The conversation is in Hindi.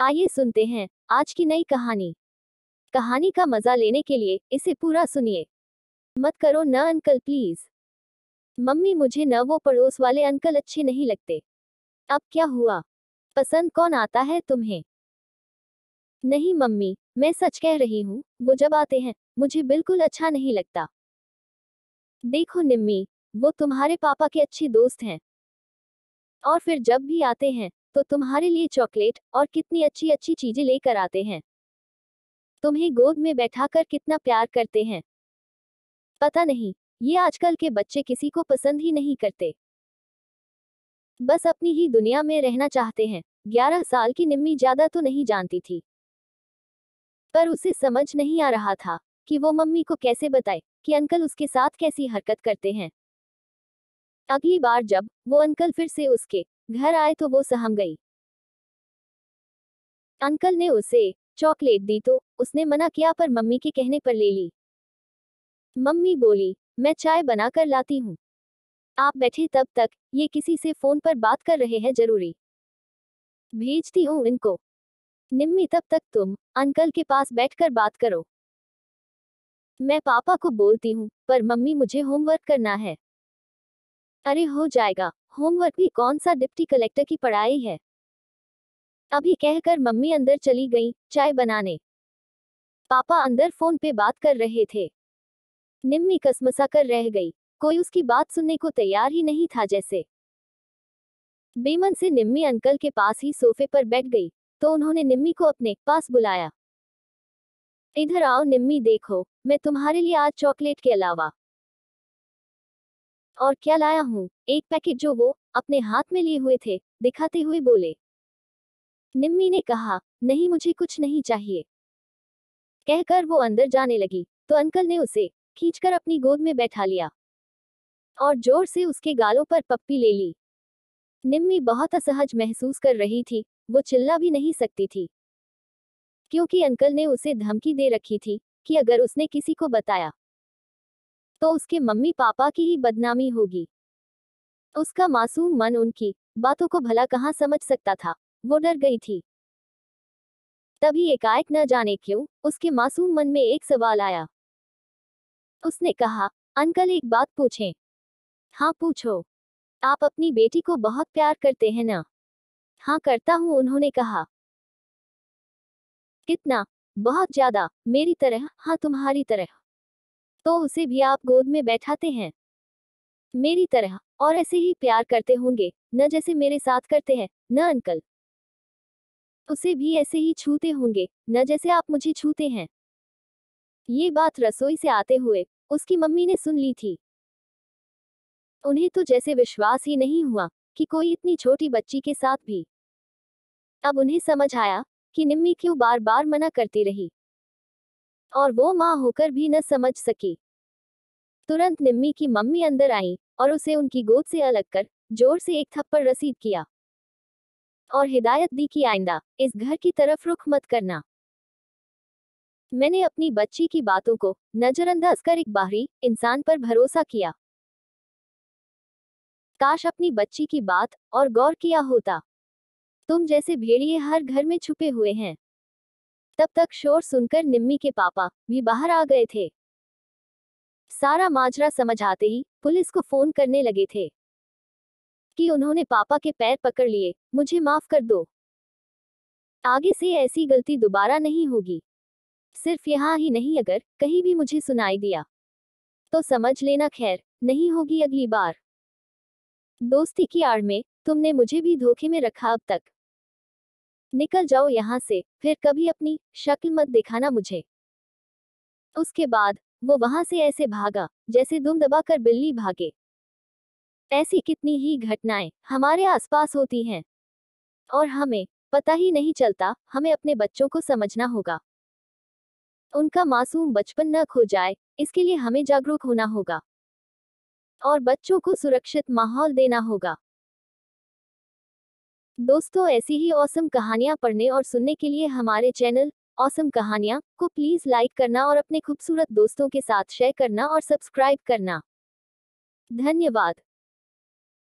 आइए सुनते हैं आज की नई कहानी कहानी का मजा लेने के लिए इसे पूरा सुनिए मत करो न अंकल प्लीज मम्मी मुझे न वो पड़ोस वाले अंकल अच्छे नहीं लगते अब क्या हुआ पसंद कौन आता है तुम्हें नहीं मम्मी मैं सच कह रही हूँ वो जब आते हैं मुझे बिल्कुल अच्छा नहीं लगता देखो निम्मी वो तुम्हारे पापा के अच्छे दोस्त हैं और फिर जब भी आते हैं तो तुम्हारे लिए चॉकलेट और कितनी अच्छी अच्छी चीजें लेकर आते हैं तुम्हें गोद में बैठाकर कितना प्यार करते हैं पता नहीं ये आजकल के बच्चे किसी को पसंद ही नहीं करते बस अपनी ही दुनिया में रहना चाहते हैं ग्यारह साल की निम्मी ज्यादा तो नहीं जानती थी पर उसे समझ नहीं आ रहा था कि वो मम्मी को कैसे बताए कि अंकल उसके साथ कैसी हरकत करते हैं अगली बार जब वो अंकल फिर से उसके घर आए तो वो सहम गई अंकल ने उसे चॉकलेट दी तो उसने मना किया पर मम्मी के कहने पर ले ली मम्मी बोली मैं चाय बनाकर लाती हूँ आप बैठे तब तक ये किसी से फोन पर बात कर रहे हैं जरूरी भेजती हूँ इनको निम्मी तब तक तुम अंकल के पास बैठकर बात करो मैं पापा को बोलती हूँ पर मम्मी मुझे होमवर्क करना है अरे हो जाएगा होमवर्क भी कौन सा डिप्टी कलेक्टर की पढ़ाई है अभी कहकर मम्मी अंदर चली गई चाय बनाने पापा अंदर फोन पे बात कर रहे थे निम्मी कसमसा कर रह गई कोई उसकी बात सुनने को तैयार ही नहीं था जैसे बेमन से निम्मी अंकल के पास ही सोफे पर बैठ गई तो उन्होंने निम्मी को अपने पास बुलाया इधर आओ निम्मी देखो मैं तुम्हारे लिए आज चॉकलेट के अलावा और क्या लाया हूँ एक पैकेट जो वो अपने हाथ में लिए हुए थे दिखाते हुए बोले निम्मी ने कहा नहीं मुझे कुछ नहीं चाहिए कहकर वो अंदर जाने लगी तो अंकल ने उसे खींचकर अपनी गोद में बैठा लिया और जोर से उसके गालों पर पप्पी ले ली निम्मी बहुत असहज महसूस कर रही थी वो चिल्ला भी नहीं सकती थी क्योंकि अंकल ने उसे धमकी दे रखी थी कि अगर उसने किसी को बताया तो उसके मम्मी पापा की ही बदनामी होगी उसका मासूम मन उनकी बातों को भला कहाँ समझ सकता था वो डर गई थी तभी एकाएक न जाने क्यों उसके मासूम मन में एक सवाल आया उसने कहा अंकल एक बात पूछें हाँ पूछो आप अपनी बेटी को बहुत प्यार करते हैं ना हाँ करता हूँ उन्होंने कहा कितना बहुत ज्यादा मेरी तरह हाँ तुम्हारी तरह तो उसे भी आप गोद में बैठाते हैं मेरी तरह और ऐसे ही प्यार करते होंगे न जैसे मेरे साथ करते हैं न अंकल उसे भी ऐसे ही छूते होंगे न जैसे आप मुझे छूते हैं ये बात रसोई से आते हुए उसकी मम्मी ने सुन ली थी उन्हें तो जैसे विश्वास ही नहीं हुआ कि कोई इतनी छोटी बच्ची के साथ भी अब उन्हें समझ आया कि निम्मी क्यों बार बार मना करती रही और वो माँ होकर भी न समझ सकी तुरंत निम्मी की मम्मी अंदर आई और उसे उनकी गोद से अलग कर जोर से एक थप्पड़ रसीद किया और हिदायत दी कि आइंदा इस घर की तरफ रुख मत करना मैंने अपनी बच्ची की बातों को नजरअंदाज कर एक बाहरी इंसान पर भरोसा किया काश अपनी बच्ची की बात और गौर किया होता तुम जैसे भेड़िए हर घर में छुपे हुए हैं तब तक शोर सुनकर निम्मी के पापा भी बाहर आ गए थे सारा माजरा समझ आते ही पुलिस को फोन करने लगे थे कि उन्होंने पापा के पैर पकड़ लिए मुझे माफ कर दो आगे से ऐसी गलती दोबारा नहीं होगी सिर्फ यहाँ ही नहीं अगर कहीं भी मुझे सुनाई दिया तो समझ लेना खैर नहीं होगी अगली बार दोस्ती की आड़ में तुमने मुझे भी धोखे में रखा अब तक निकल जाओ यहाँ से फिर कभी अपनी शक्ल मत दिखाना मुझे उसके बाद वो वहां से ऐसे भागा जैसे दुम दबाकर बिल्ली भागे ऐसी कितनी ही घटनाएं हमारे आसपास होती हैं और हमें पता ही नहीं चलता हमें अपने बच्चों को समझना होगा उनका मासूम बचपन न खो जाए इसके लिए हमें जागरूक होना होगा और बच्चों को सुरक्षित माहौल देना होगा दोस्तों ऐसी ही औसम कहानियाँ पढ़ने और सुनने के लिए हमारे चैनल औसम कहानियाँ को प्लीज लाइक करना और अपने खूबसूरत दोस्तों के साथ शेयर करना और सब्सक्राइब करना धन्यवाद